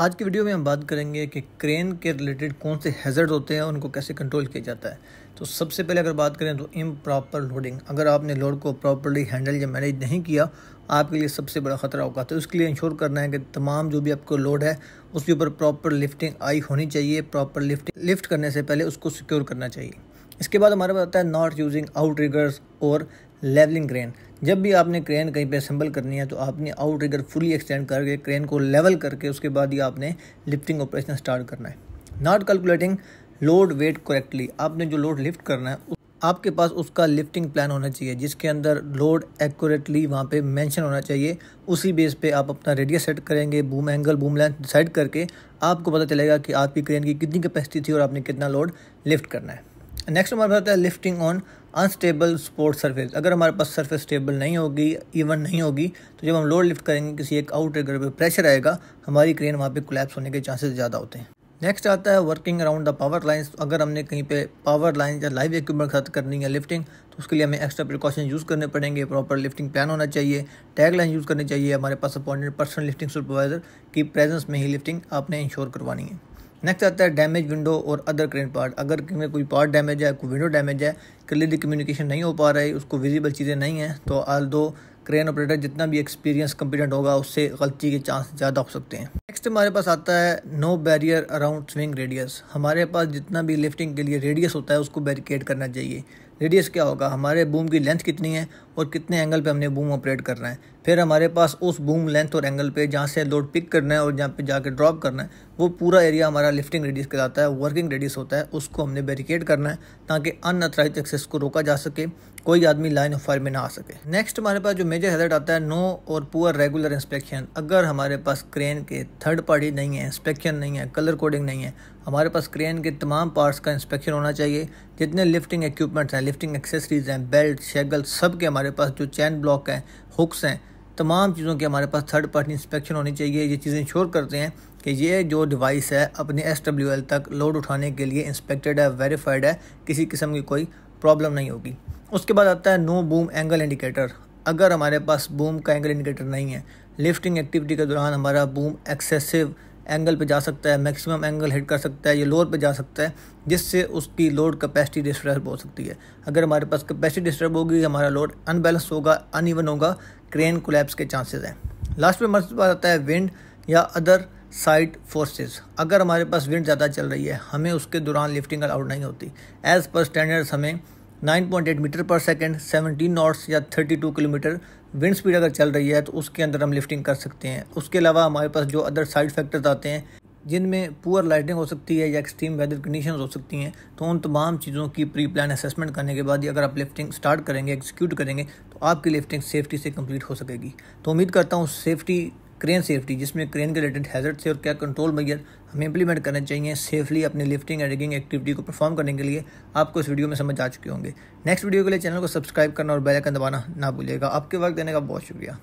आज की वीडियो में हम बात करेंगे कि क्रेन के रिलेटेड कौन से हैज़र्ड होते हैं उनको कैसे कंट्रोल किया जाता है तो सबसे पहले अगर बात करें तो इम प्रॉपर लोडिंग अगर आपने लोड को प्रॉपरली हैंडल या मैनेज नहीं किया आपके लिए सबसे बड़ा ख़तरा होगा तो उसके लिए इंश्योर करना है कि तमाम जो भी आपको लोड है उसके ऊपर प्रॉपर लिफ्टिंग आई होनी चाहिए प्रॉपर लिफ्टिंग लिफ्ट करने से पहले उसको सिक्योर करना चाहिए इसके बाद हमारे पास आता है नॉट यूजिंग आउट रिगर्स और लेवलिंग क्रेन जब भी आपने क्रेन कहीं पे असेंबल करनी है तो आपने आउट रिगर फुली एक्सटेंड करके क्रेन को लेवल करके उसके बाद ही आपने लिफ्टिंग ऑपरेशन स्टार्ट करना है not calculating load weight correctly आपने जो लोड लिफ्ट करना है आपके पास उसका लिफ्टिंग प्लान होना चाहिए जिसके अंदर लोड एक्यूरेटली वहाँ पे मेंशन होना चाहिए उसी बेस पे आप अपना रेडियस सेट करेंगे boom angle boom length decide करके आपको पता चलेगा कि आपकी क्रेन की कितनी कैपेसिटी थी और आपने कितना लोड लिफ्ट करना है नेक्स्ट नंबर पर आता है lifting on unstable support surface अगर हमारे पास सरफेस स्टेबल नहीं होगी इवन नहीं होगी तो जब हम लोड लिफ्ट करेंगे किसी एक आउट रेगर पर प्रेशर आएगा हमारी क्रेन वहाँ पर कोलेप्स होने के चांसेस ज़्यादा होते हैं नेक्स्ट आता है working around the power lines अगर हमने कहीं पे पावर लाइन या लाइव इक्विपमेंट खत्म करनी है लिफ्टिंग तो उसके लिए हमें एक्स्ट्रा प्रिकॉशन यूज़ करने पड़ेंगे प्रॉपर लिफ्टिंग प्लान होना चाहिए टैग लाइन यूज़ करनी चाहिए हमारे पास अपॉइंटेड पर्सनल लिफ्टिंग सुपरवाइजर की प्रेजेंस में ही लिफ्टिंग आपने इंश्योर करवानी है नेक्स्ट आता है डैमेज विंडो और अदर क्रेन पार्ट अगर कहीं कोई पार्ट डैमेज है कोई विंडो डैमेज है क्लियरली कम्युनिकेशन नहीं हो पा रहा है उसको विजिबल चीज़ें नहीं हैं तो आल दो क्रेन ऑपरेटर जितना भी एक्सपीरियंस कम्पिटेंट होगा उससे गलती के चांस ज़्यादा हो सकते हैं नेक्स्ट हमारे पास आता है no barrier around swing radius हमारे पास जितना भी लिफ्टिंग के लिए रेडियस होता है उसको बैरिकेड करना चाहिए रेडियस क्या होगा हमारे बूम की लेंथ कितनी है और कितने एंगल पे हमने बूम ऑपरेट करना है फिर हमारे पास उस बूम लेंथ और एंगल पे जहाँ से लोड पिक करना है और जहाँ पे जाके ड्रॉप करना है वो पूरा एरिया हमारा लिफ्टिंग रेडियस कहलाता है वर्किंग रेडियस होता है उसको हमने बैरिकेड करना है ताकि अनऑथराइज एक्सेस को रोका जा सके कोई आदमी लाइन ऑफ फायर में ना आ सके नेक्स्ट हमारे पास जो मेजर हेजर्ट आता है नो और पुअर रेगुलर इंस्पेक्शन अगर हमारे पास क्रेन के थर्ड पार्टी नहीं है इंस्पेक्शन नहीं है कलर कोडिंग नहीं है हमारे पास क्रेन के तमाम पार्ट्स का इंस्पेक्शन होना चाहिए जितने लिफ्टिंग इक्विपमेंट्स हैं लिफ्टिंग एक्सेसरीज हैं बेल्ट शेगल सब के हमारे पास जो चैन ब्लॉक हैं हुक्स हैं तमाम चीज़ों के हमारे पास थर्ड पार्टी इंस्पेक्शन होनी चाहिए ये चीज़ें इंश्योर करते हैं कि ये जो डिवाइस है अपने एस तक लोड उठाने के लिए इंस्पेक्टेड है वेरीफाइड है किसी किस्म की कोई प्रॉब्लम नहीं होगी उसके बाद आता है नो बूम एंगल इंडिकेटर अगर हमारे पास बूम का एंगल इंडिकेटर नहीं है लिफ्टिंग एक्टिविटी के दौरान हमारा बूम एक्सेसिव एंगल पे जा सकता है मैक्सिमम एंगल हिट कर सकता है या लोअर पे जा सकता है जिससे उसकी लोड कैपेसिटी डिस्टर्ब हो सकती है अगर हमारे पास कैपेसिटी डिस्टर्ब होगी हमारा लोड अनबैलेंस होगा अनइवन होगा क्रेन कोलैप्स के चांसेस हैं लास्ट में मर्ज आता है विंड या अदर साइड फोर्सेस अगर हमारे पास विंड ज़्यादा चल रही है हमें उसके दौरान लिफ्टिंग अलाउड नहीं होती एज़ पर स्टैंडर्ड्स हमें 9.8 मीटर पर सेकेंड 17 नॉट्स या 32 किलोमीटर विंड स्पीड अगर चल रही है तो उसके अंदर हम लिफ्टिंग कर सकते हैं उसके अलावा हमारे पास जो अदर साइड फैक्टर्स आते हैं जिनमें पुअर लाइटिंग हो सकती है या एक्सट्रीम वेदर कंडीशन हो सकती हैं तो उन तमाम चीज़ों की प्री प्लान असेसमेंट करने के बाद ही अगर आप लिफ्टिंग स्टार्ट करेंगे एक्जीक्यूट करेंगे तो आपकी लिफ्टिंग सेफ्टी से कम्प्लीट हो सकेगी तो उम्मीद करता हूँ सेफ्टी क्रेन सेफ्टी जिसमें क्रेन के रिलेटेड हैजर्ड से और क्या कंट्रोल मैयर हमें इंप्लीमेंट करने चाहिए सेफली अपनी लिफ्टिंग एंड रिगिंग एक्टिविटी को परफॉर्म करने के लिए आपको इस वीडियो में समझ आ चुके होंगे नेक्स्ट वीडियो के लिए चैनल को सब्सक्राइब करना और बेल दबाना ना भूलेगा आपके वक्त देने का बहुत शुक्रिया